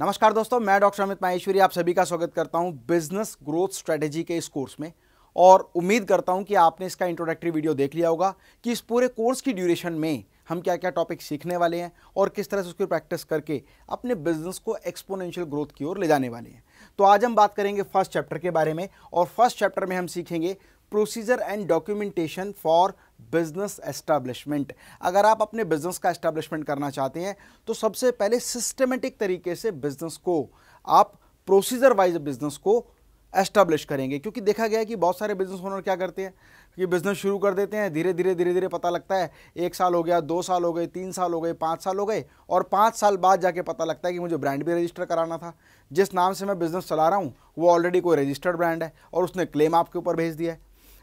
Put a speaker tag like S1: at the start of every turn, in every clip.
S1: नमस्कार दोस्तों मैं डॉक्टर अमित माहेश्वरी आप सभी का स्वागत करता हूं बिजनेस ग्रोथ स्ट्रेटजी के इस कोर्स में और उम्मीद करता हूं कि आपने इसका इंट्रोडक्टरी वीडियो देख लिया होगा कि इस पूरे कोर्स की ड्यूरेशन में हम क्या क्या टॉपिक सीखने वाले हैं और किस तरह से उसकी प्रैक्टिस करके अपने बिजनेस को एक्सपोनेंशियल ग्रोथ की ओर ले जाने वाले हैं तो आज हम बात करेंगे फर्स्ट चैप्टर के बारे में और फर्स्ट चैप्टर में हम सीखेंगे procedure and documentation for business establishment अगर आप अपने बिजनेस का एस्टैब्लिशमेंट करना चाहते हैं तो सबसे पहले सिस्टमेटिक तरीके से बिजनेस को आप प्रोसीजर वाइज बिजनेस को एस्टैब्लिश करेंगे क्योंकि देखा गया है कि बहुत सारे बिजनेस ओनर क्या करते हैं कि बिजनेस शुरू कर देते हैं धीरे धीरे धीरे धीरे पता लगता है एक साल हो गया दो साल हो गए तीन साल हो गए पाँच साल हो गए और पाँच साल बाद जाके पता लगता है कि मुझे ब्रांड भी रजिस्टर कराना था जिस नाम से मैं बिज़नेस चला रहा हूँ वो ऑलरेडी कोई रजिस्टर्ड ब्रांड है और उसने क्लेम आपके ऊपर भेज दिया है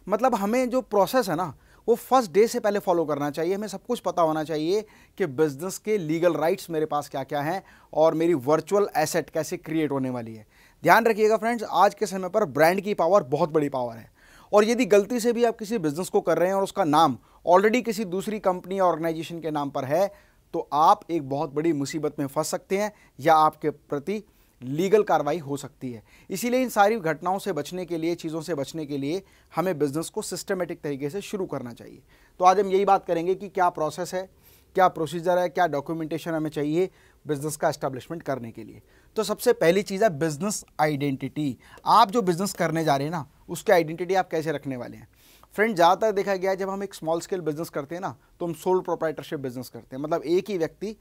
S1: मतलब हमें जो प्रोसेस है ना वो फर्स्ट डे से पहले फॉलो करना चाहिए हमें सब कुछ पता होना चाहिए कि बिज़नेस के लीगल राइट्स मेरे पास क्या क्या हैं और मेरी वर्चुअल एसेट कैसे क्रिएट होने वाली है ध्यान रखिएगा फ्रेंड्स आज के समय पर ब्रांड की पावर बहुत बड़ी पावर है और यदि गलती से भी आप किसी बिज़नेस को कर रहे हैं और उसका नाम ऑलरेडी किसी दूसरी कंपनी या ऑर्गेनाइजेशन के नाम पर है तो आप एक बहुत बड़ी मुसीबत में फंस सकते हैं या आपके प्रति लीगल कार्रवाई हो सकती है इसीलिए इन सारी घटनाओं से बचने के लिए चीज़ों से बचने के लिए हमें बिज़नेस को सिस्टमेटिक तरीके से शुरू करना चाहिए तो आज हम यही बात करेंगे कि क्या प्रोसेस है क्या प्रोसीजर है क्या डॉक्यूमेंटेशन हमें चाहिए बिज़नेस का इस्टेब्लिशमेंट करने के लिए तो सबसे पहली चीज़ है बिज़नेस आइडेंटिटी आप जो बिज़नेस करने जा रहे हैं ना उसकी आइडेंटिटी आप कैसे रखने वाले हैं फ्रेंड ज़्यादातर देखा गया है जब हम एक स्मॉल स्केल बिज़नेस करते हैं ना तो हम सोल प्रोप्राइटरशिप बिज़नेस करते हैं मतलब एक ही व्यक्ति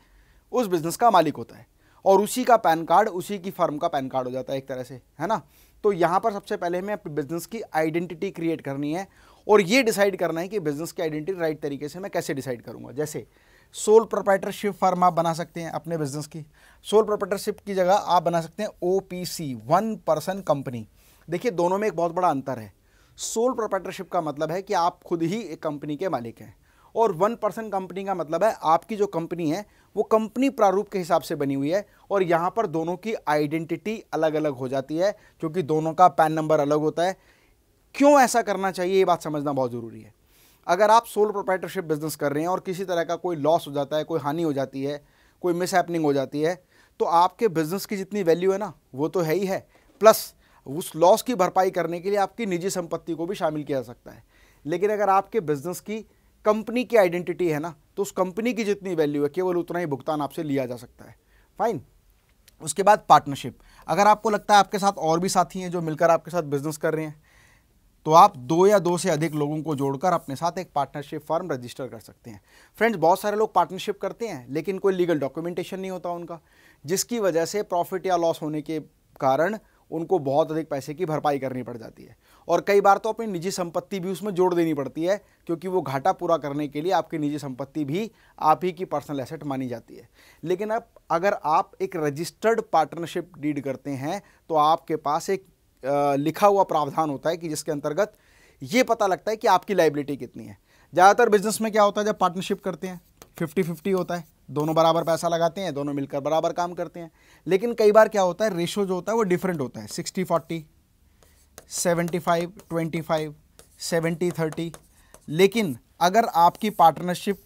S1: उस बिज़नेस का मालिक होता है और उसी का पैन कार्ड उसी की फर्म का पैन कार्ड हो जाता है एक तरह से है ना तो यहाँ पर सबसे पहले हमें अपने बिजनेस की आइडेंटिटी क्रिएट करनी है और ये डिसाइड करना है कि बिजनेस की आइडेंटिटी राइट तरीके से मैं कैसे डिसाइड करूँगा जैसे सोल प्रोप्राइटरशिप फर्म आप बना सकते हैं अपने बिजनेस की सोल प्रोप्राइटरशिप की जगह आप बना सकते हैं O P C one person company देखिए दोनों में एक बहुत बड़ा अंतर है सोल प्रोप्राइटरशिप का मतलब है कि आप खुद ही एक कंपनी के मालिक हैं और वन पर्सन कंपनी का मतलब है आपकी जो कंपनी है वो कंपनी प्रारूप के हिसाब से बनी हुई है और यहाँ पर दोनों की आइडेंटिटी अलग अलग हो जाती है क्योंकि दोनों का पैन नंबर अलग होता है क्यों ऐसा करना चाहिए ये बात समझना बहुत ज़रूरी है अगर आप सोल प्रोप्राइटरशिप बिजनेस कर रहे हैं और किसी तरह का कोई लॉस हो जाता है कोई हानि हो जाती है कोई मिस हो जाती है तो आपके बिजनेस की जितनी वैल्यू है ना वो तो है ही है प्लस उस लॉस की भरपाई करने के लिए आपकी निजी संपत्ति को भी शामिल किया जा सकता है लेकिन अगर आपके बिजनेस की कंपनी की आइडेंटिटी है ना तो उस कंपनी की जितनी वैल्यू है केवल उतना ही भुगतान आपसे लिया जा सकता है फाइन उसके बाद पार्टनरशिप अगर आपको लगता है आपके साथ और भी साथी हैं जो मिलकर आपके साथ बिजनेस कर रहे हैं तो आप दो या दो से अधिक लोगों को जोड़कर अपने साथ एक पार्टनरशिप फॉर्म रजिस्टर कर सकते हैं फ्रेंड्स बहुत सारे लोग पार्टनरशिप करते हैं लेकिन कोई लीगल डॉक्यूमेंटेशन नहीं होता उनका जिसकी वजह से प्रॉफिट या लॉस होने के कारण उनको बहुत अधिक पैसे की भरपाई करनी पड़ जाती है और कई बार तो अपनी निजी संपत्ति भी उसमें जोड़ देनी पड़ती है क्योंकि वो घाटा पूरा करने के लिए आपकी निजी संपत्ति भी आप ही की पर्सनल एसेट मानी जाती है लेकिन अब अगर आप एक रजिस्टर्ड पार्टनरशिप डीड करते हैं तो आपके पास एक लिखा हुआ प्रावधान होता है कि जिसके अंतर्गत ये पता लगता है कि आपकी लाइबिलिटी कितनी है ज़्यादातर बिजनेस में क्या होता है जब पार्टनरशिप करते हैं फिफ्टी फिफ्टी होता है दोनों बराबर पैसा लगाते हैं दोनों मिलकर बराबर काम करते हैं लेकिन कई बार क्या होता है रेशो जो होता है वो डिफरेंट होता है sixty forty seventy five twenty five seventy thirty लेकिन अगर आपकी पार्टनरशिप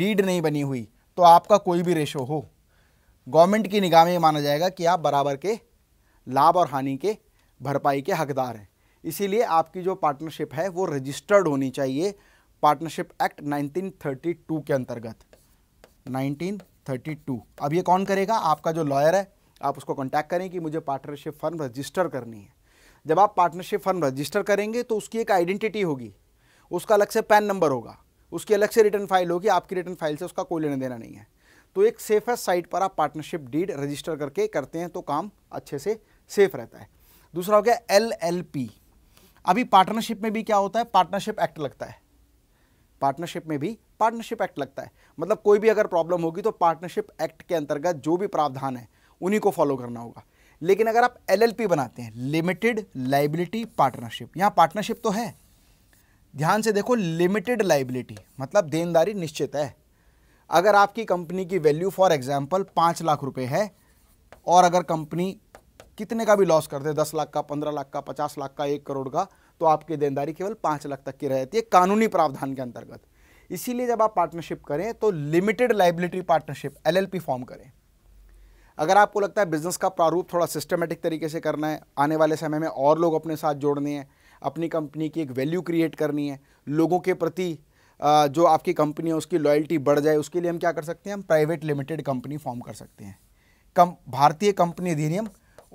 S1: डीड नहीं बनी हुई तो आपका कोई भी रेशो हो गवर्नमेंट की निगाह में माना जाएगा कि आप बराबर के लाभ और हानि के भरपाई के हकदार हैं इसीलिए आपकी जो पार्टनरशिप है वो रजिस्टर्ड होनी चाहिए पार्टनरशिप एक्ट 1932 के अंतर्गत 1932 अब ये कौन करेगा आपका जो लॉयर है आप उसको कॉन्टैक्ट करें कि मुझे पार्टनरशिप फर्म रजिस्टर करनी है जब आप पार्टनरशिप फर्म रजिस्टर करेंगे तो उसकी एक आइडेंटिटी होगी उसका अलग से पैन नंबर होगा उसकी अलग से रिटर्न फाइल होगी आपकी रिटर्न फाइल से उसका कोई लेना देना नहीं है तो एक सेफेस्ट साइट पर आप पार्टनरशिप डीड रजिस्टर करके करते हैं तो काम अच्छे से सेफ रहता है दूसरा हो गया एल एल पी अभी पार्टनरशिप में भी क्या होता है पार्टनरशिप एक्ट लगता है पार्टनरशिप में भी पार्टनरशिप एक्ट लगता है मतलब कोई भी अगर प्रॉब्लम होगी तो पार्टनरशिप एक्ट के अंतर्गत जो भी प्रावधान है उन्हीं को फॉलो करना होगा लेकिन अगर आप एलएलपी बनाते हैं लिमिटेड लाइबिलिटी पार्टनरशिप यहाँ पार्टनरशिप तो है ध्यान से देखो लिमिटेड लाइबिलिटी मतलब देनदारी निश्चित है अगर आपकी कंपनी की वैल्यू फॉर एग्जाम्पल पाँच लाख रुपये है और अगर कंपनी कितने का भी लॉस कर दे दस लाख का पंद्रह लाख का पचास लाख का एक करोड़ का तो आपकी देनदारी केवल पाँच लाख तक की रहती है कानूनी प्रावधान के अंतर्गत इसीलिए जब आप पार्टनरशिप करें तो limited liability partnership LLP form करें अगर आपको लगता है बिजनेस का प्रारूप थोड़ा सिस्टमेटिक तरीके से करना है आने वाले समय में और लोग अपने साथ जोड़ने हैं अपनी कंपनी की एक वैल्यू क्रिएट करनी है लोगों के प्रति जो आपकी कंपनी है उसकी लॉयल्टी बढ़ जाए उसके लिए हम क्या कर सकते हैं हम प्राइवेट लिमिटेड कंपनी फॉर्म कर सकते हैं कम भारतीय कंपनी अधिनियम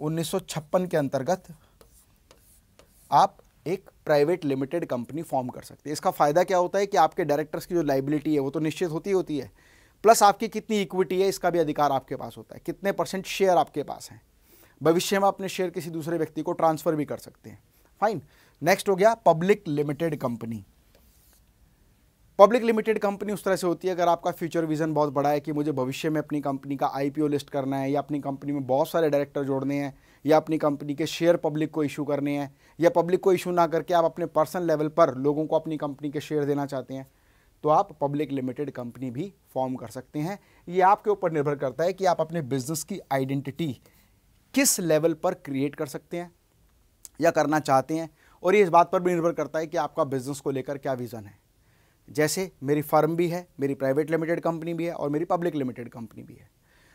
S1: उन्नीस के अंतर्गत आप एक प्राइवेट लिमिटेड कंपनी फॉर्म कर सकती है इसका फ़ायदा क्या होता है कि आपके डायरेक्टर्स की जो लाइबिलिटी है वो तो निश्चित होती होती है प्लस आपकी कितनी इक्विटी है इसका भी अधिकार आपके पास होता है कितने परसेंट शेयर आपके पास हैं भविष्य में अपने शेयर किसी दूसरे व्यक्ति को ट्रांसफ़र भी कर सकते हैं फाइन नेक्स्ट हो गया public limited company public limited company उस तरह से होती है अगर आपका फ्यूचर विजन बहुत बड़ा है कि मुझे भविष्य में अपनी कंपनी का आईपीओ लिस्ट करना है या अपनी कंपनी में बहुत सारे डायरेक्टर जोड़ने हैं या अपनी कंपनी के शेयर पब्लिक को इशू करने हैं या पब्लिक को इशू ना करके आप अपने पर्सनल लेवल पर लोगों को अपनी कंपनी के शेयर देना चाहते हैं तो आप पब्लिक लिमिटेड कंपनी भी फॉर्म कर सकते हैं ये आपके ऊपर निर्भर करता है कि आप अपने बिजनेस की आइडेंटिटी किस लेवल पर क्रिएट कर सकते हैं या करना चाहते हैं और ये इस बात पर भी निर्भर करता है कि आपका बिजनेस को लेकर क्या विज़न है जैसे मेरी फर्म भी है मेरी प्राइवेट लिमिटेड कंपनी भी है और मेरी पब्लिक लिमिटेड कंपनी भी है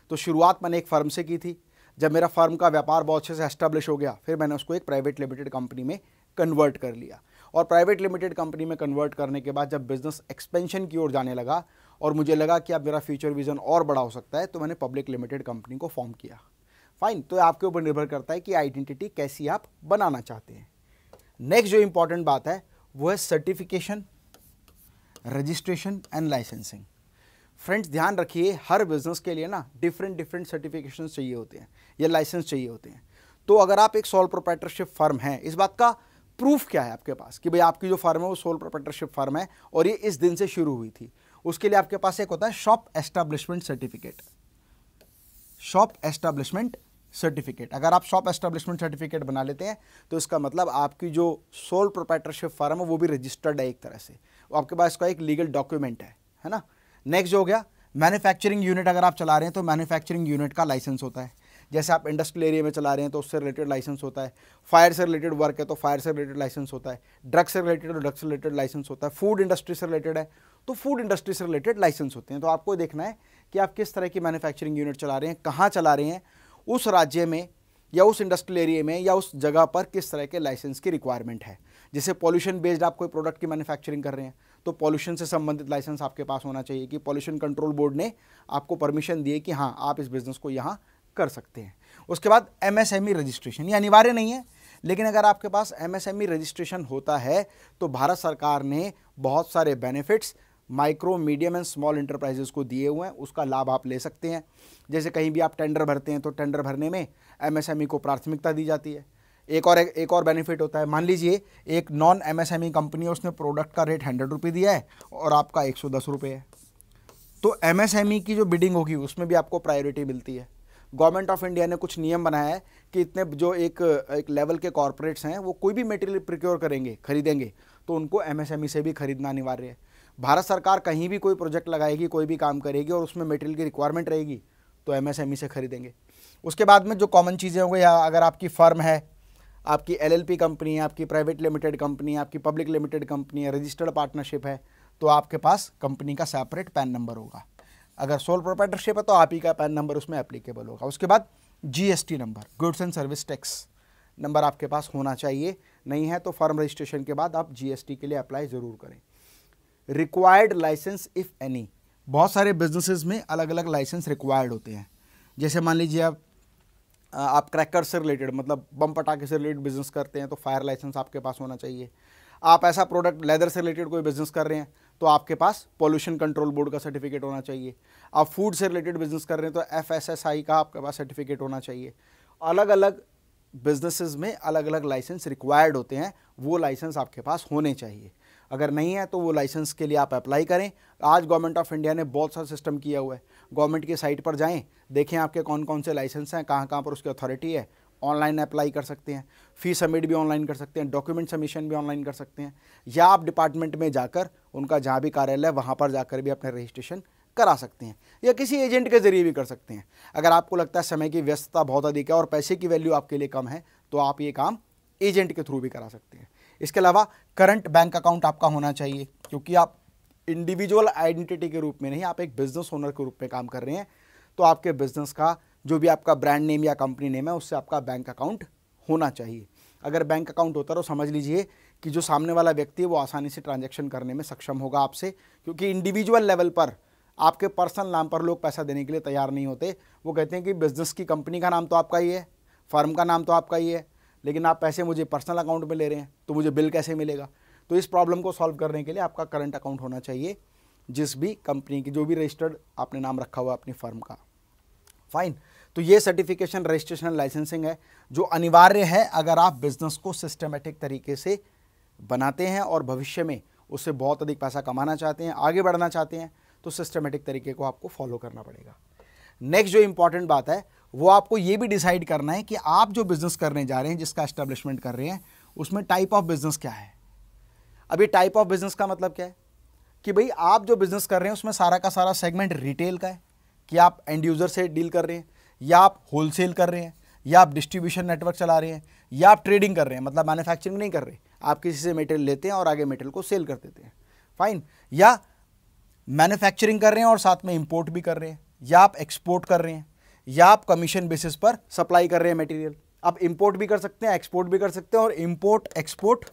S1: तो शुरुआत मैंने एक फर्म से की थी जब मेरा फर्म का व्यापार बहुत अच्छे से एस्टेब्लिश हो गया फिर मैंने उसको एक प्राइवेट लिमिटेड कंपनी में कन्वर्ट कर लिया और प्राइवेट लिमिटेड कंपनी में कन्वर्ट करने के बाद जब बिज़नेस एक्सपेंशन की ओर जाने लगा और मुझे लगा कि अब मेरा फ्यूचर विज़न और बड़ा हो सकता है तो मैंने पब्लिक लिमिटेड कंपनी को फॉर्म किया फाइन तो आपके ऊपर निर्भर करता है कि आइडेंटिटी कैसी आप बनाना चाहते हैं नेक्स्ट जो इंपॉर्टेंट बात है वो है certification registration and licensing friends ध्यान रखिए हर बिजनेस के लिए ना डिफरेंट डिफरेंट सर्टिफिकेशन चाहिए होते हैं या लाइसेंस चाहिए होते हैं तो अगर आप एक सोल प्रोपेटरशिप फर्म हैं इस बात का प्रूफ क्या है आपके पास कि भाई आपकी जो फर्म है वो सोल प्रोपेटरशिप फर्म है और ये इस दिन से शुरू हुई थी उसके लिए आपके पास एक होता है shop establishment certificate shop establishment certificate अगर आप शॉप एस्टैब्लिशमेंट सर्टिफिकेट बना लेते हैं तो इसका मतलब आपकी जो सोल प्रोपेटरशिप फर्म है वो भी रजिस्टर्ड है एक तरह से आपके पास इसका एक लीगल डॉक्यूमेंट है है ना नेक्स्ट जो हो गया मैन्युफैक्चरिंग यूनिट अगर आप चला रहे हैं तो मैन्युफैक्चरिंग यूनिट का लाइसेंस होता है जैसे आप इंडस्ट्रियल एरिया में चला रहे हैं तो उससे रिलेटेड लाइसेंस होता है फायर से रिलेटेड वर्क है तो फायर से रिलेटेड लाइसेंस होता है ड्रग से रिलेटेड तो ड्रग से रिलेटेड लाइसेंस होता है फूड इंडस्ट्री से रिलेटेड है तो फूड इंडस्ट्री से रिलेटेड लाइसेंस होते हैं तो आपको देखना है कि आप किस तरह की मैन्युफैक्चरिंग यूनिट चला रहे हैं कहाँ चला रहे हैं उस राज्य में या उस इंडस्ट्रियल एरिया में या उस जगह पर किस तरह के लाइसेंस की रिक्वायरमेंट है जैसे पॉल्यूशन बेस्ड आप कोई प्रोडक्ट की मैन्युफैक्चरिंग कर रहे हैं तो पॉल्यूशन से संबंधित लाइसेंस आपके पास होना चाहिए कि पॉल्यूशन कंट्रोल बोर्ड ने आपको परमिशन दिए कि हाँ आप इस बिज़नेस को यहाँ कर सकते हैं उसके बाद एमएसएमई रजिस्ट्रेशन e ये अनिवार्य नहीं है लेकिन अगर आपके पास एमएसएमई रजिस्ट्रेशन e होता है तो भारत सरकार ने बहुत सारे benefits micro medium and small enterprises को दिए हुए हैं उसका लाभ आप ले सकते हैं जैसे कहीं भी आप टेंडर भरते हैं तो टेंडर भरने में एमएसएमई e को प्राथमिकता दी जाती है एक और एक और बेनिफिट होता है मान लीजिए एक नॉन एमएसएमई कंपनी है उसने प्रोडक्ट का रेट हंड्रेड रुपये दिया है और आपका एक सौ दस रुपये है तो एमएसएमई की जो बिडिंग होगी उसमें भी आपको प्रायोरिटी मिलती है गवर्नमेंट ऑफ इंडिया ने कुछ नियम बनाया है कि इतने जो एक एक लेवल के कॉरपोरेट्स हैं वो कोई भी मटेरियल प्रिक्योर करेंगे खरीदेंगे तो उनको एमएसएमई e से भी खरीदना अनिवार्य है भारत सरकार कहीं भी कोई प्रोजेक्ट लगाएगी कोई भी काम करेगी और उसमें मटेरियल की रिक्वायरमेंट रहेगी तो एमएसएमई e से खरीदेंगे उसके बाद में जो कॉमन चीज़ें हो गई हाँ, अगर आपकी फर्म है आपकी एलएलपी कंपनी है आपकी प्राइवेट लिमिटेड कंपनी है आपकी पब्लिक लिमिटेड कंपनी है रजिस्टर्ड पार्टनरशिप है तो आपके पास कंपनी का सेपरेट पैन नंबर होगा अगर सोल प्रोप्राइटरशिप है तो आप ही का पैन नंबर उसमें एप्लीकेबल होगा उसके बाद GST number goods and service tax number आपके पास होना चाहिए नहीं है तो फॉर्म रजिस्ट्रेशन के बाद आप जीएसटी के लिए अप्लाई ज़रूर करें रिक्वायर्ड लाइसेंस इफ़ एनी बहुत सारे बिजनेसेस में अलग अलग लाइसेंस रिक्वायर्ड होते हैं जैसे मान लीजिए आप आप क्रैकर से रिलेटेड मतलब बम पटाखे से रिलेटेड बिजनेस करते हैं तो फायर लाइसेंस आपके पास होना चाहिए आप ऐसा प्रोडक्ट लेदर से रिलेटेड कोई बिजनेस कर रहे हैं तो आपके पास पॉल्यूशन कंट्रोल बोर्ड का सर्टिफिकेट होना चाहिए आप फूड से रिलेटेड बिजनेस कर रहे हैं तो एफ एस एस आई का आपके पास सर्टिफिकेट होना चाहिए अलग अलग बिजनेसेस में अलग अलग लाइसेंस रिक्वायर्ड होते हैं वो लाइसेंस आपके पास होने चाहिए अगर नहीं है तो वो लाइसेंस के लिए आप अप्लाई करें आज गवर्नमेंट ऑफ इंडिया ने बहुत सारा सिस्टम किया हुआ है गवर्नमेंट की साइट पर जाएं देखें आपके कौन कौन से लाइसेंस हैं कहाँ कहाँ पर उसकी अथॉरिटी है ऑनलाइन अप्लाई कर सकते हैं फी सबमिट भी ऑनलाइन कर सकते हैं डॉक्यूमेंट सबमिशन भी ऑनलाइन कर सकते हैं या आप डिपार्टमेंट में जाकर उनका जहाँ भी कार्यालय है वहाँ पर जाकर भी अपना रजिस्ट्रेशन करा सकते हैं या किसी एजेंट के ज़रिए भी कर सकते हैं अगर आपको लगता है समय की व्यस्तता बहुत अधिक है और पैसे की वैल्यू आपके लिए कम है तो आप ये काम एजेंट के थ्रू भी करा सकते हैं इसके अलावा करंट बैंक अकाउंट आपका होना चाहिए क्योंकि आप इंडिविजुअल आइडेंटिटी के रूप में नहीं आप एक बिज़नेस ओनर के रूप में काम कर रहे हैं तो आपके बिज़नेस का जो भी आपका ब्रांड नेम या कंपनी नेम है उससे आपका बैंक अकाउंट होना चाहिए अगर बैंक अकाउंट होता तो समझ लीजिए कि जो सामने वाला व्यक्ति है वो आसानी से ट्रांजेक्शन करने में सक्षम होगा आपसे क्योंकि इंडिविजुअल लेवल पर आपके पर्सनल नाम पर लोग पैसा देने के लिए तैयार नहीं होते वो कहते हैं कि बिज़नेस की कंपनी का नाम तो आपका ही है फर्म का नाम तो आपका ही है लेकिन आप पैसे मुझे पर्सनल अकाउंट में ले रहे हैं तो मुझे बिल कैसे मिलेगा तो इस प्रॉब्लम को सॉल्व करने के लिए आपका करंट अकाउंट होना चाहिए जिस भी कंपनी की जो भी रजिस्टर्ड आपने नाम रखा हुआ अपनी फर्म का फाइन तो ये सर्टिफिकेशन रजिस्ट्रेशन लाइसेंसिंग है जो अनिवार्य है अगर आप बिजनेस को सिस्टमेटिक तरीके से बनाते हैं और भविष्य में उससे बहुत अधिक पैसा कमाना चाहते हैं आगे बढ़ना चाहते हैं तो सिस्टमेटिक तरीके को आपको फॉलो करना पड़ेगा नेक्स्ट जो इंपॉर्टेंट बात है वो आपको ये भी डिसाइड करना है कि आप जो बिजनेस करने जा रहे हैं जिसका एस्टेब्लिशमेंट कर रहे हैं उसमें टाइप ऑफ बिजनेस क्या है अब ये टाइप ऑफ बिजनेस का मतलब क्या है कि भाई आप जो बिजनेस कर रहे हैं उसमें सारा का सारा सेगमेंट रिटेल का है कि आप एंड यूज़र से डील कर रहे हैं या आप होलसेल कर रहे हैं या आप डिस्ट्रीब्यूशन नेटवर्क चला रहे हैं या आप ट्रेडिंग कर रहे हैं मतलब मैन्युफैक्चरिंग नहीं कर रहे आप किसी से मेटेरियल लेते हैं और आगे मेटेरियल को सेल कर देते हैं फाइन या मैन्युफैक्चरिंग कर रहे हैं और साथ में इम्पोर्ट भी कर रहे हैं या आप एक्सपोर्ट कर रहे हैं या आप कमीशन बेसिस पर सप्लाई कर रहे हैं मटेरियल आप इम्पोर्ट भी कर सकते हैं एक्सपोर्ट भी कर सकते हैं और इम्पोर्ट एक्सपोर्ट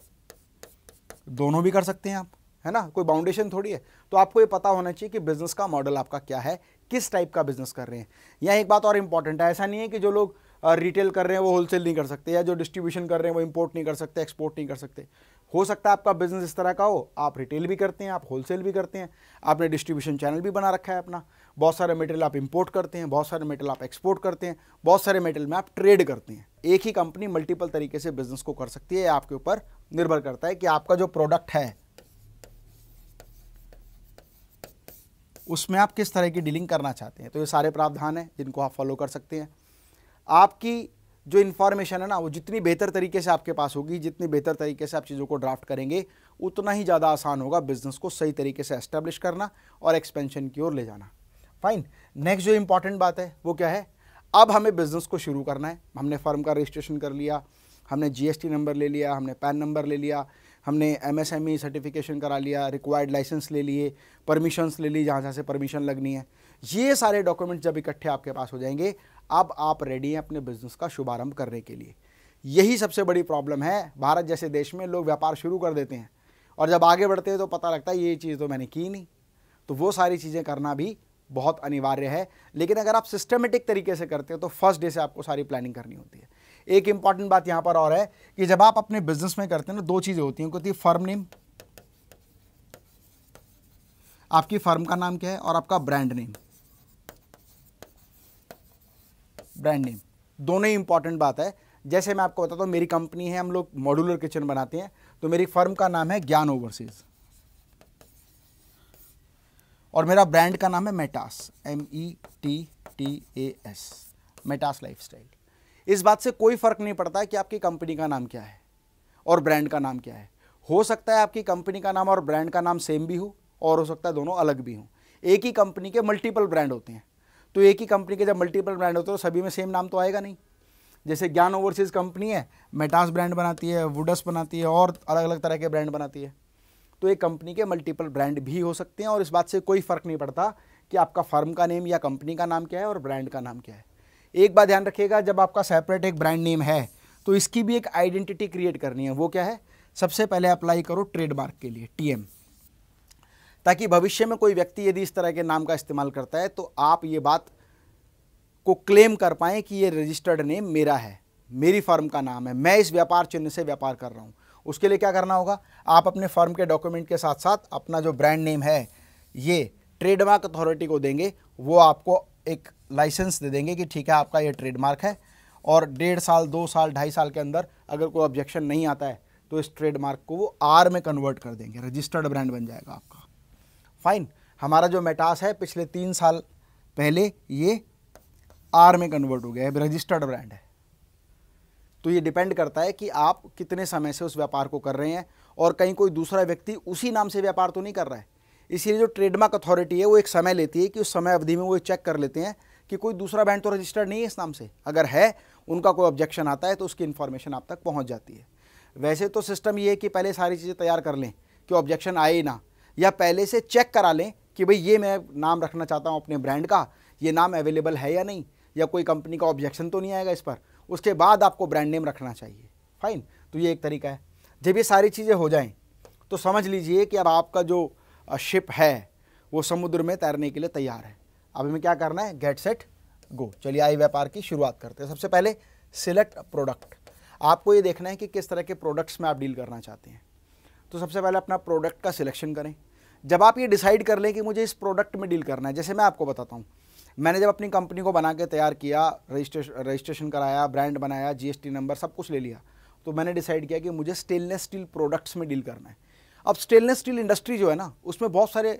S1: दोनों भी कर सकते हैं आप है ना कोई बाउंडेशन थोड़ी है तो आपको ये पता होना चाहिए कि बिजनेस का मॉडल आपका क्या है किस टाइप का बिजनेस कर रहे हैं यहाँ एक बात और इम्पॉर्टेंट है ऐसा नहीं है कि जो लोग रिटेल कर रहे हैं वो होलसेल नहीं कर सकते या जो डिस्ट्रीब्यूशन कर रहे हैं वो इंपोर्ट नहीं कर सकते एक्सपोर्ट नहीं कर सकते हो सकता है आपका बिजनेस इस तरह का हो आप रिटेल भी करते हैं आप होलसेल भी करते हैं आपने डिस्ट्रीब्यूशन चैनल भी बना रखा है अपना बहुत सारे मेटेरियल आप इंपोर्ट करते हैं बहुत सारे मेटेरियल आप एक्सपोर्ट करते हैं बहुत सारे मेटेरियल में आप ट्रेड करते हैं एक ही कंपनी मल्टीपल तरीके से बिजनेस को कर सकती है आपके ऊपर निर्भर करता है कि आपका जो प्रोडक्ट है उसमें आप किस तरह की डीलिंग करना चाहते हैं तो ये सारे प्रावधान हैं जिनको आप फॉलो कर सकते हैं आपकी जो इन्फॉर्मेशन है ना वो जितनी बेहतर तरीके से आपके पास होगी जितनी बेहतर तरीके से आप चीज़ों को ड्राफ्ट करेंगे उतना ही ज़्यादा आसान होगा बिजनेस को सही तरीके से एस्टेब्लिश करना और एक्सपेंशन की ओर ले जाना फाइन नेक्स्ट जो इम्पॉर्टेंट बात है वो क्या है अब हमें बिज़नेस को शुरू करना है हमने फर्म का रजिस्ट्रेशन कर लिया हमने जीएसटी नंबर ले लिया हमने पैन नंबर ले लिया हमने एमएसएमई सर्टिफिकेशन e करा लिया रिक्वायर्ड लाइसेंस ले लिए परमिशंस ले ली जहाँ जहाँ से परमिशन लगनी है ये सारे डॉक्यूमेंट्स जब इकट्ठे आपके पास हो जाएंगे अब आप रेडी हैं अपने बिजनेस का शुभारंभ करने के लिए यही सबसे बड़ी प्रॉब्लम है भारत जैसे देश में लोग व्यापार शुरू कर देते हैं और जब आगे बढ़ते हैं तो पता लगता है ये चीज़ तो मैंने की नहीं तो वो सारी चीज़ें करना भी बहुत अनिवार्य है लेकिन अगर आप सिस्टमेटिक तरीके से करते हैं तो फर्स्ट डे से आपको सारी प्लानिंग करनी होती है एक इंपॉर्टेंट बात यहां पर और है कि जब आप अपने बिजनेस में करते हैं ना दो चीज़ें होती हैं होती है फर्म नेम आपकी फर्म का नाम क्या है और आपका ब्रांड नेम ब्रांड नेम दोनों ही इंपॉर्टेंट बात है जैसे मैं आपको बताता हूँ मेरी कंपनी है हम लोग मॉड्यूलर किचन बनाते हैं तो मेरी फर्म का नाम है ज्ञान ओवरसीज और मेरा ब्रांड का नाम है Metas M E T T S Metas lifestyle इस बात से कोई फ़र्क नहीं पड़ता कि आपकी कंपनी का नाम क्या है और ब्रांड का नाम क्या है हो सकता है आपकी कंपनी का नाम और ब्रांड का नाम सेम भी हो और हो सकता है दोनों अलग भी हो एक ही कंपनी के मल्टीपल ब्रांड होते हैं तो एक ही कंपनी के जब मल्टीपल ब्रांड होते हैं तो सभी में सेम नाम तो आएगा नहीं जैसे ज्ञान ओवरसीज़ कंपनी है मेटास ब्रांड बनाती है वुडस बनाती है और अलग अलग तरह के ब्रांड बनाती है तो एक कंपनी के मल्टीपल ब्रांड भी हो सकते हैं और इस बात से कोई फ़र्क नहीं पड़ता कि आपका फर्म का नेम या कंपनी का नाम क्या है और ब्रांड का नाम क्या है एक बात ध्यान रखिएगा जब आपका सेपरेट एक ब्रांड नेम है तो इसकी भी एक आइडेंटिटी क्रिएट करनी है वो क्या है सबसे पहले अप्लाई करो ट्रेडमार्क के लिए टीएम ताकि भविष्य में कोई व्यक्ति यदि इस तरह के नाम का इस्तेमाल करता है तो आप ये बात को क्लेम कर पाएँ कि ये रजिस्टर्ड नेम मेरा है मेरी फर्म का नाम है मैं इस व्यापार चिन्ह से व्यापार कर रहा हूँ उसके लिए क्या करना होगा आप अपने फर्म के डॉक्यूमेंट के साथ साथ अपना जो ब्रांड नेम है ये ट्रेडमार्क अथॉरिटी को देंगे वो आपको एक लाइसेंस दे देंगे कि ठीक है आपका ये ट्रेडमार्क है और डेढ़ साल दो साल ढाई साल के अंदर अगर कोई ऑब्जेक्शन नहीं आता है तो इस ट्रेडमार्क को वो आर में कन्वर्ट कर देंगे रजिस्टर्ड ब्रांड बन जाएगा आपका फाइन हमारा जो मेटास है पिछले तीन साल पहले ये आर में कन्वर्ट हो गया है रजिस्टर्ड ब्रांड है तो ये डिपेंड करता है कि आप कितने समय से उस व्यापार को कर रहे हैं और कहीं कोई दूसरा व्यक्ति उसी नाम से व्यापार तो नहीं कर रहा है इसीलिए जो ट्रेडमार्क अथॉरिटी है वो एक समय लेती है कि उस समय अवधि में वो चेक कर लेते हैं कि कोई दूसरा ब्रांड तो रजिस्टर्ड नहीं है इस नाम से अगर है उनका कोई ऑब्जेक्शन आता है तो उसकी इन्फॉर्मेशन आप तक पहुँच जाती है वैसे तो सिस्टम ये है कि पहले सारी चीज़ें तैयार कर लें कि ऑब्जेक्शन आए ही ना या पहले से चेक करा लें कि भाई ये मैं नाम रखना चाहता हूँ अपने ब्रांड का ये नाम अवेलेबल है या नहीं या कोई कंपनी का ऑब्जेक्शन तो नहीं आएगा इस पर उसके बाद आपको ब्रांड नेम रखना चाहिए फाइन तो ये एक तरीका है जब ये सारी चीज़ें हो जाएं तो समझ लीजिए कि अब आपका जो शिप है वो समुद्र में तैरने के लिए तैयार है अब हमें क्या करना है गेट सेट गो चलिए आई व्यापार की शुरुआत करते हैं सबसे पहले सिलेक्ट प्रोडक्ट आपको ये देखना है कि किस तरह के प्रोडक्ट्स में आप डील करना चाहते हैं तो सबसे पहले अपना प्रोडक्ट का सिलेक्शन करें जब आप ये डिसाइड कर लें कि मुझे इस प्रोडक्ट में डील करना है जैसे मैं आपको बताता हूँ मैंने जब अपनी कंपनी को बना के तैयार किया रजिस्ट्रेशन रजिस्ट्रेशन कराया ब्रांड बनाया जीएसटी नंबर सब कुछ ले लिया तो मैंने डिसाइड किया कि मुझे स्टेनलेस स्टील प्रोडक्ट्स में डील करना है अब स्टेनलेस स्टील इंडस्ट्री जो है ना उसमें बहुत सारे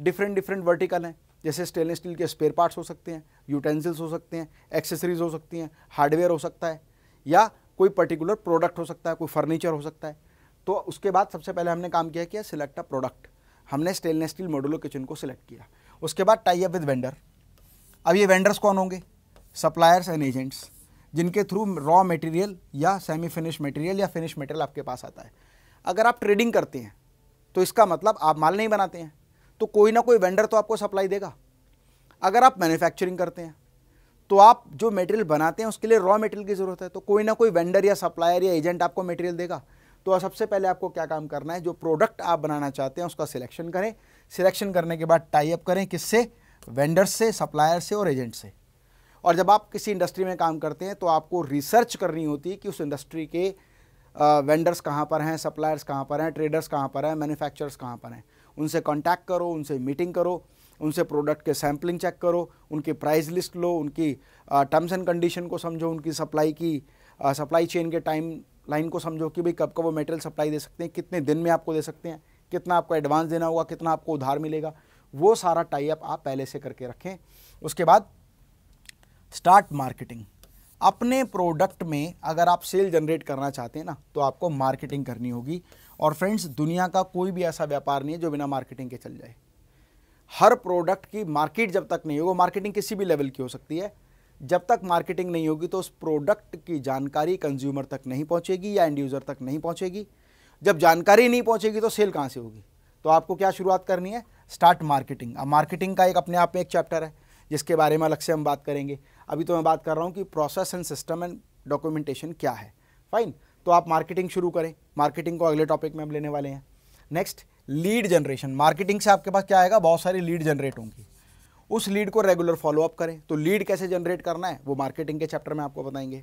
S1: डिफरेंट डिफरेंट वर्टिकल हैं जैसे स्टेनलेस स्टील के स्पेयर पार्ट्स हो सकते हैं यूटेंसिल्स हो सकते हैं एक्सेसरीज हो सकती हैं हार्डवेयर हो सकता है या कोई पर्टिकुलर प्रोडक्ट हो सकता है कोई फर्नीचर हो सकता है तो उसके बाद सबसे पहले हमने काम किया किया सिलेक्ट अ प्रोडक्ट हमने स्टेनलेस स्टील मॉडुलर किचन को सिलेक्ट किया उसके बाद टाई अप विद वेंडर अब ये वेंडर्स कौन होंगे सप्लायर्स एंड एजेंट्स जिनके थ्रू रॉ मटेरियल या सेमी फिनिश मटेरियल या फिनिश मटेरियल आपके पास आता है अगर आप ट्रेडिंग करते हैं तो इसका मतलब आप माल नहीं बनाते हैं तो कोई ना कोई वेंडर तो आपको सप्लाई देगा अगर आप मैन्युफैक्चरिंग करते हैं तो आप जो मटेरियल बनाते हैं उसके लिए रॉ मटेरियल की ज़रूरत है तो कोई ना कोई वेंडर या सप्लायर या एजेंट आपको मटेरियल देगा तो सबसे पहले आपको क्या काम करना है जो प्रोडक्ट आप बनाना चाहते हैं उसका सिलेक्शन करें सिलेक्शन करने के बाद टाई अप करें किससे वेंडर से सप्लायर से और एजेंट से और जब आप किसी इंडस्ट्री में काम करते हैं तो आपको रिसर्च करनी होती है कि उस इंडस्ट्री के वेंडर्स कहाँ पर हैं सप्लायर्स कहाँ पर हैं ट्रेडर्स कहाँ पर हैं मैन्युफैक्चरर्स कहाँ पर हैं उनसे कांटेक्ट करो उनसे मीटिंग करो उनसे प्रोडक्ट के सैम्पलिंग चेक करो उनकी प्राइस लिस्ट लो उनकी टर्म्स एंड कंडीशन को समझो उनकी सप्लाई की सप्लाई चेन के टाइम लाइन को समझो कि भाई कब कब वो मेटेरियल सप्लाई दे सकते हैं कितने दिन में आपको दे सकते हैं कितना आपको एडवांस देना होगा कितना आपको उधार मिलेगा वो सारा टाइप आप पहले से करके रखें उसके बाद स्टार्ट मार्केटिंग अपने प्रोडक्ट में अगर आप सेल जनरेट करना चाहते हैं ना तो आपको मार्केटिंग करनी होगी और फ्रेंड्स दुनिया का कोई भी ऐसा व्यापार नहीं है जो बिना मार्केटिंग के चल जाए हर प्रोडक्ट की मार्केट जब तक नहीं होगी वो मार्केटिंग किसी भी लेवल की हो सकती है जब तक मार्केटिंग नहीं होगी तो उस प्रोडक्ट की जानकारी कंज्यूमर तक नहीं पहुंचेगी या एंड यूज़र तक नहीं पहुंचेगी जब जानकारी नहीं पहुंचेगी तो सेल कहाँ से होगी तो आपको क्या शुरुआत करनी है स्टार्ट मार्केटिंग अब मार्केटिंग का एक अपने आप में एक चैप्टर है जिसके बारे में अलग से हम बात करेंगे अभी तो मैं बात कर रहा हूँ कि process and system and documentation क्या है फाइन तो आप मार्केटिंग शुरू करें मार्केटिंग को अगले टॉपिक में हम लेने वाले हैं नेक्स्ट लीड जनरेशन मार्केटिंग से आपके पास क्या आएगा बहुत सारी लीड जनरेट होंगी उस लीड को रेगुलर फॉलोअप करें तो लीड कैसे जनरेट करना है वो मार्केटिंग के चैप्टर में आपको बताएंगे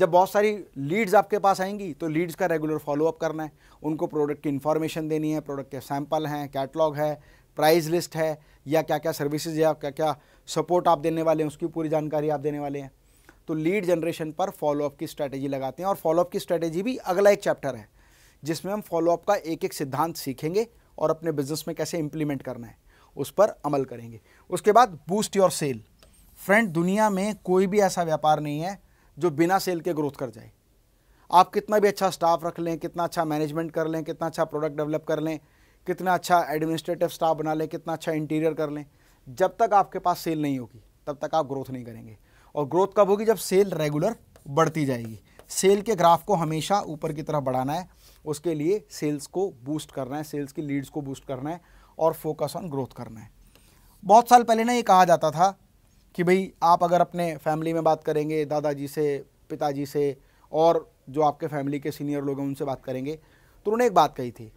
S1: जब बहुत सारी लीड्स आपके पास आएंगी तो लीड्स का रेगुलर फॉलोअप करना है उनको प्रोडक्ट की इन्फॉर्मेशन देनी है प्रोडक्ट के सैंपल हैं कैटलॉग है प्राइस लिस्ट है या क्या क्या सर्विसेज या क्या क्या सपोर्ट आप देने वाले हैं उसकी पूरी जानकारी आप देने वाले हैं तो लीड जनरेशन पर फॉलोअप की स्ट्रैटेजी लगाते हैं और फॉलोअप की स्ट्रैटेजी भी अगला एक चैप्टर है जिसमें हम फॉलोअप का एक एक सिद्धांत सीखेंगे और अपने बिजनेस में कैसे इंप्लीमेंट करना है उस पर अमल करेंगे उसके बाद बूस्ट योर सेल फ्रेंड दुनिया में कोई भी ऐसा व्यापार नहीं है जो बिना सेल के ग्रोथ कर जाए आप कितना भी अच्छा स्टाफ रख लें कितना अच्छा मैनेजमेंट कर लें कितना अच्छा प्रोडक्ट डेवलप कर लें कितना अच्छा एडमिनिस्ट्रेटिव स्टाफ बना लें कितना अच्छा इंटीरियर कर लें जब तक आपके पास सेल नहीं होगी तब तक आप ग्रोथ नहीं करेंगे और ग्रोथ कब होगी जब सेल रेगुलर बढ़ती जाएगी सेल के ग्राफ को हमेशा ऊपर की तरफ बढ़ाना है उसके लिए सेल्स को बूस्ट करना है सेल्स की लीड्स को बूस्ट करना है और फोकस ऑन ग्रोथ करना है बहुत साल पहले ना ये कहा जाता था कि भाई आप अगर अपने फैमिली में बात करेंगे दादाजी से पिताजी से और जो आपके फैमिली के सीनियर लोग हैं उनसे बात करेंगे तो उन्होंने एक बात कही थी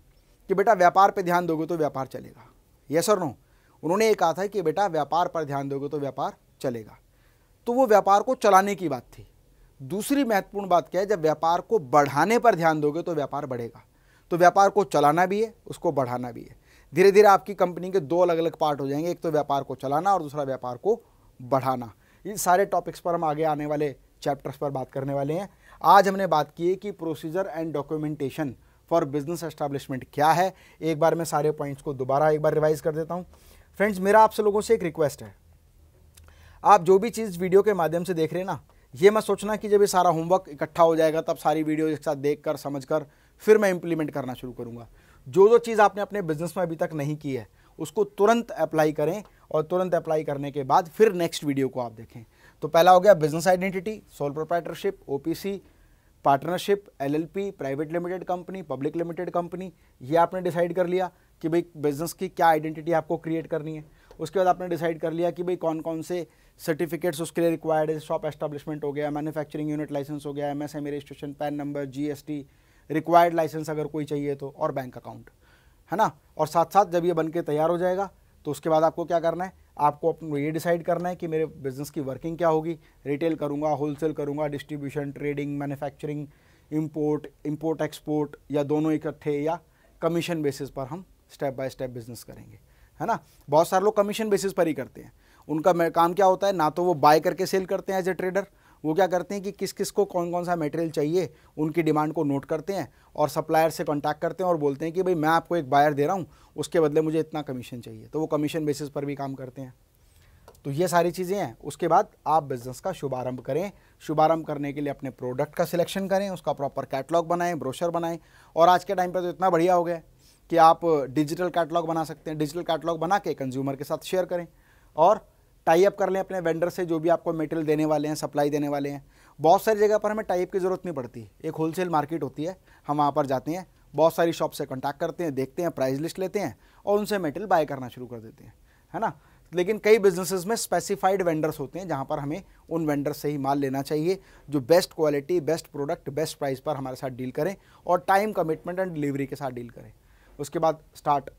S1: कि बेटा व्यापार पर ध्यान दोगे तो व्यापार चलेगा यस और नो उन्होंने ये कहा था कि बेटा व्यापार पर ध्यान दोगे तो व्यापार चलेगा तो वो व्यापार को चलाने की बात थी दूसरी महत्वपूर्ण बात क्या है जब व्यापार को बढ़ाने पर ध्यान दोगे तो व्यापार बढ़ेगा तो व्यापार को चलाना भी है उसको बढ़ाना भी है धीरे धीरे आपकी कंपनी के दो अलग अलग पार्ट हो जाएंगे एक तो व्यापार को चलाना और दूसरा व्यापार को बढ़ाना इन सारे टॉपिक्स पर हम आगे आने वाले चैप्टर्स पर बात करने वाले हैं आज हमने बात की है कि procedure and documentation for business establishment क्या है एक बार मैं सारे पॉइंट्स को दोबारा एक बार रिवाइज कर देता हूँ फ्रेंड्स मेरा आपसे लोगों से एक रिक्वेस्ट है आप जो भी चीज़ वीडियो के माध्यम से देख रहे हैं ना ये मैं सोचना कि जब ये सारा होमवर्क इकट्ठा हो जाएगा तब सारी वीडियो एक साथ देख कर समझ कर फिर मैं इम्प्लीमेंट करना शुरू करूँगा जो जो चीज़ आपने अपने बिजनेस में अभी तक नहीं की है उसको तुरंत अप्लाई करें और तुरंत अप्लाई करने के बाद फिर नेक्स्ट वीडियो को आप देखें तो पहला हो गया business identity sole proprietorship OPC partnership LLP private limited company public limited company ये आपने डिसाइड कर लिया कि भाई बिजनेस की क्या आइडेंटिटी आपको क्रिएट करनी है उसके बाद आपने डिसाइड कर लिया कि भाई कौन कौन से सर्टिफिकेट्स उसके लिए रिक्वायर्ड है शॉप एस्टैब्लिशमेंट हो गया मैन्युफैक्चरिंग यूनिट लाइसेंस हो गया M S M registration PAN number T required licence अगर कोई चाहिए तो और बैंक अकाउंट है ना और साथ साथ जब ये बन के तैयार हो जाएगा तो उसके बाद आपको क्या करना है आपको अपने ये डिसाइड करना है कि मेरे बिज़नेस की वर्किंग क्या होगी रिटेल करूँगा होलसेल करूँगा distribution trading manufacturing import import export या दोनों इकट्ठे या कमीशन बेसिस पर हम स्टेप बाय स्टेप बिजनेस करेंगे है ना बहुत सारे लोग कमीशन बेसिस पर ही करते हैं उनका काम क्या होता है ना तो वो बाय करके सेल करते हैं एज ए ट्रेडर वो क्या करते हैं कि किस किस को कौन कौन सा मटेरियल चाहिए उनकी डिमांड को नोट करते हैं और सप्लायर से कॉन्टैक्ट करते हैं और बोलते हैं कि भाई मैं आपको एक बायर दे रहा हूँ उसके बदले मुझे इतना कमीशन चाहिए तो वो कमीशन बेसिस पर भी काम करते हैं तो ये सारी चीज़ें हैं उसके बाद आप बिज़नेस का शुभारंभ करें शुभारंभ करने के लिए अपने प्रोडक्ट का सिलेक्शन करें उसका प्रॉपर कैटलॉग बनाएं ब्रोशर बनाएं और आज के टाइम पर तो इतना बढ़िया हो गया कि आप डिजिटल कैटलॉग बना सकते हैं डिजिटल कैटलॉग बना के कंज्यूमर के साथ शेयर करें और टाई अप कर लें अपने वेंडर से जो भी आपको मेटेरियल देने वाले हैं सप्लाई देने वाले हैं बहुत सारी जगह पर हमें टाइप की ज़रूरत नहीं पड़ती एक होलसेल मार्केट होती है हम वहाँ पर जाते हैं बहुत सारी शॉप से कॉन्टैक्ट करते हैं देखते हैं प्राइस लिस्ट लेते हैं और उनसे मेटेरियल बाय करना शुरू कर देते हैं है ना लेकिन कई बिजनेसेस में स्पेसिफाइड वेंडर्स होते हैं जहाँ पर हमें उन वेंडर से ही माल लेना चाहिए जो best quality best product best price पर हमारे साथ डील करें और टाइम कमिटमेंट एंड डिलीवरी के साथ डील करें उसके बाद स्टार्ट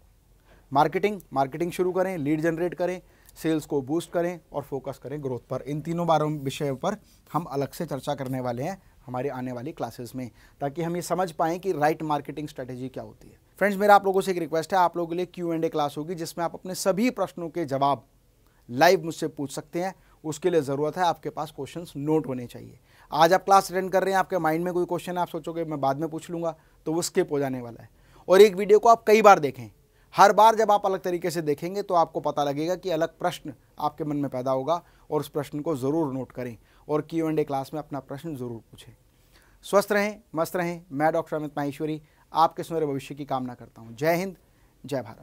S1: मार्केटिंग मार्केटिंग शुरू करें लीड जनरेट करें सेल्स को बूस्ट करें और फोकस करें ग्रोथ पर इन तीनों बारों विषयों पर हम अलग से चर्चा करने वाले हैं हमारे आने वाली क्लासेस में ताकि हम ये समझ पाएँ कि राइट मार्केटिंग स्ट्रेटेजी क्या होती है फ्रेंड्स मेरा आप लोगों से एक रिक्वेस्ट है आप लोगों के लिए क्यू एंड ए क्लास होगी जिसमें आप अपने सभी प्रश्नों के जवाब लाइव मुझसे पूछ सकते हैं उसके लिए ज़रूरत है आपके पास क्वेश्चंस नोट होने चाहिए आज आप क्लास अटेंड कर रहे हैं आपके माइंड में कोई क्वेश्चन है आप सोचोगे मैं बाद में पूछ लूँगा तो वो स्किप हो जाने वाला है और एक वीडियो को आप कई बार देखें हर बार जब आप अलग तरीके से देखेंगे तो आपको पता लगेगा कि अलग प्रश्न आपके मन में पैदा होगा और उस प्रश्न को ज़रूर नोट करें और की एंड ए क्लास में अपना प्रश्न ज़रूर पूछें स्वस्थ रहें मस्त रहें मैं डॉक्टर अमित माहेश्वरी आपके सुनहरे भविष्य की कामना करता हूँ जय हिंद जय भारत